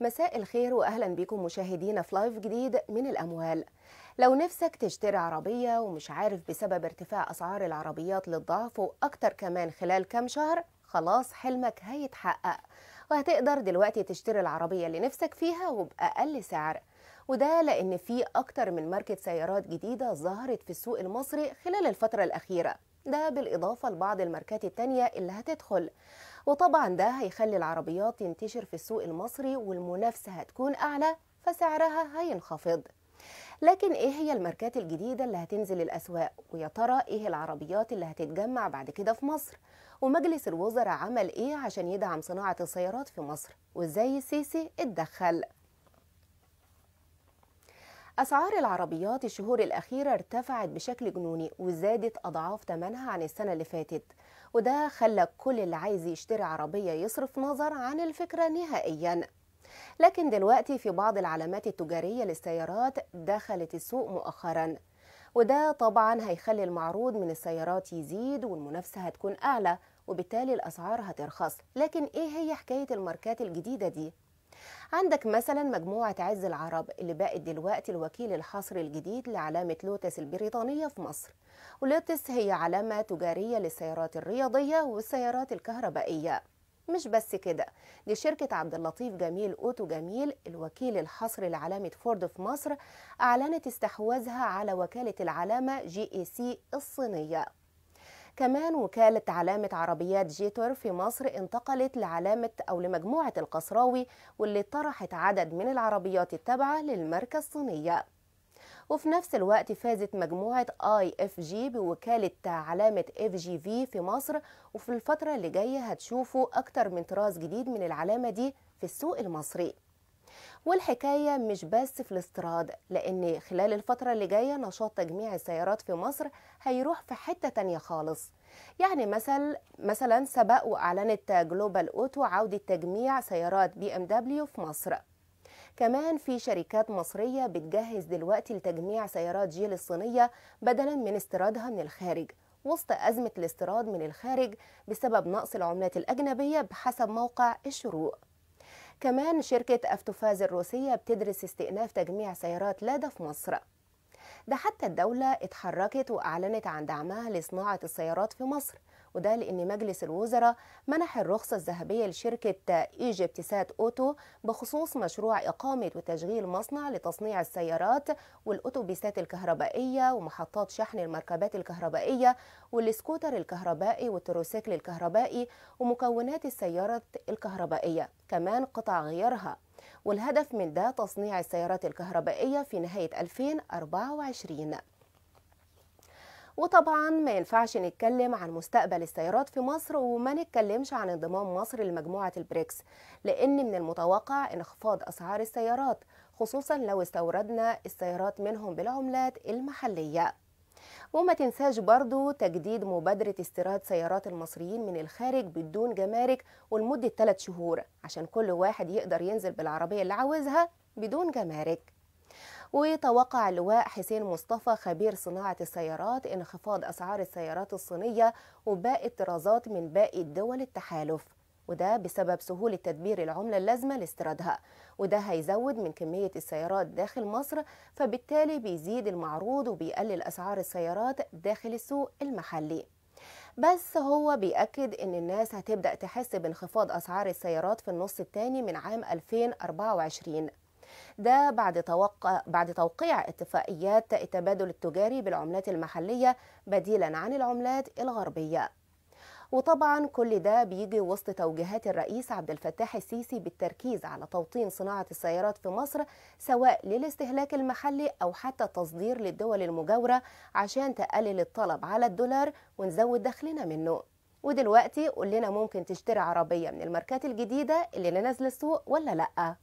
مساء الخير واهلا بكم مشاهدينا في لايف جديد من الاموال لو نفسك تشتري عربيه ومش عارف بسبب ارتفاع اسعار العربيات للضعف واكتر كمان خلال كام شهر خلاص حلمك هيتحقق وهتقدر دلوقتي تشتري العربيه اللي نفسك فيها وباقل سعر وده لان في اكتر من ماركه سيارات جديده ظهرت في السوق المصري خلال الفتره الاخيره ده بالإضافة لبعض الماركات التانية اللي هتدخل وطبعا ده هيخلي العربيات تنتشر في السوق المصري والمنافسة هتكون أعلى فسعرها هينخفض لكن ايه هي الماركات الجديدة اللي هتنزل الأسواق ويا ترى ايه العربيات اللي هتتجمع بعد كده في مصر ومجلس الوزراء عمل ايه عشان يدعم صناعة السيارات في مصر وازاي السيسي اتدخل أسعار العربيات الشهور الأخيرة ارتفعت بشكل جنوني وزادت أضعاف ثمنها عن السنة اللي فاتت وده خلى كل اللي عايز يشتري عربية يصرف نظر عن الفكرة نهائياً لكن دلوقتي في بعض العلامات التجارية للسيارات دخلت السوق مؤخراً وده طبعاً هيخلي المعروض من السيارات يزيد والمنافسة هتكون أعلى وبالتالي الأسعار هترخص لكن إيه هي حكاية الماركات الجديدة دي؟ عندك مثلا مجموعة عز العرب اللي بقت دلوقتي الوكيل الحصري الجديد لعلامة لوتس البريطانية في مصر ولوتس هي علامة تجارية للسيارات الرياضية والسيارات الكهربائية مش بس كده دي شركة عبد اللطيف جميل أوتو جميل الوكيل الحصري لعلامة فورد في مصر أعلنت استحواذها على وكالة العلامة جي اي سي الصينية كمان وكالة علامة عربيات جيتور في مصر انتقلت لعلامة أو لمجموعة القصراوي واللي طرحت عدد من العربيات التابعة للماركة الصينية وفي نفس الوقت فازت مجموعة اي اف جي بوكالة علامة اف جي في في مصر وفي الفترة اللي جاية هتشوفوا أكتر من طراز جديد من العلامة دي في السوق المصري والحكايه مش بس في الاستيراد لان خلال الفتره اللي جايه نشاط تجميع السيارات في مصر هيروح في حته تانية خالص يعني مثل مثلا سبق واعلنت جلوبال اوتو عوده تجميع سيارات بي ام دبليو في مصر كمان في شركات مصرية بتجهز دلوقتي لتجميع سيارات جيل الصينية بدلا من استيرادها من الخارج وسط أزمة الاستيراد من الخارج بسبب نقص العملات الأجنبية بحسب موقع الشروق كمان شركة أفتوفاز الروسية بتدرس استئناف تجميع سيارات لادا في مصر ده حتى الدولة اتحركت وأعلنت عن دعمها لصناعة السيارات في مصر وده لأن مجلس الوزراء منح الرخصة الذهبية لشركة إيجيبت سات أوتو بخصوص مشروع إقامة وتشغيل مصنع لتصنيع السيارات والأوتوبيسات الكهربائية ومحطات شحن المركبات الكهربائية والسكوتر الكهربائي والتروسيكل الكهربائي ومكونات السيارة الكهربائية كمان قطع غيارها والهدف من ده تصنيع السيارات الكهربائية في نهاية 2024 وطبعا ما ينفعش نتكلم عن مستقبل السيارات في مصر وما نتكلمش عن انضمام مصر لمجموعة البريكس لأن من المتوقع انخفاض أسعار السيارات خصوصا لو استوردنا السيارات منهم بالعملات المحلية وما تنساش برضو تجديد مبادرة استيراد سيارات المصريين من الخارج بدون جمارك ولمدة 3 شهور عشان كل واحد يقدر ينزل بالعربية اللي عاوزها بدون جمارك وتوقع اللواء حسين مصطفى خبير صناعة السيارات انخفاض أسعار السيارات الصينية وباقي الطرازات من باقي الدول التحالف وده بسبب سهولة تدبير العملة اللازمة لاستيرادها وده هيزود من كمية السيارات داخل مصر فبالتالي بيزيد المعروض وبيقلل أسعار السيارات داخل السوق المحلي بس هو بيأكد إن الناس هتبدأ تحس بانخفاض أسعار السيارات في النص الثاني من عام 2024 ده بعد توقع بعد توقيع اتفاقيات التبادل التجاري بالعملات المحلية بديلا عن العملات الغربية وطبعا كل ده بيجي وسط توجيهات الرئيس عبد الفتاح السيسي بالتركيز على توطين صناعة السيارات في مصر سواء للاستهلاك المحلي أو حتى تصدير للدول المجاورة عشان تقلل الطلب على الدولار ونزود دخلنا منه ودلوقتي قول لنا ممكن تشتري عربية من الماركات الجديدة اللي نازلة السوق ولا لأ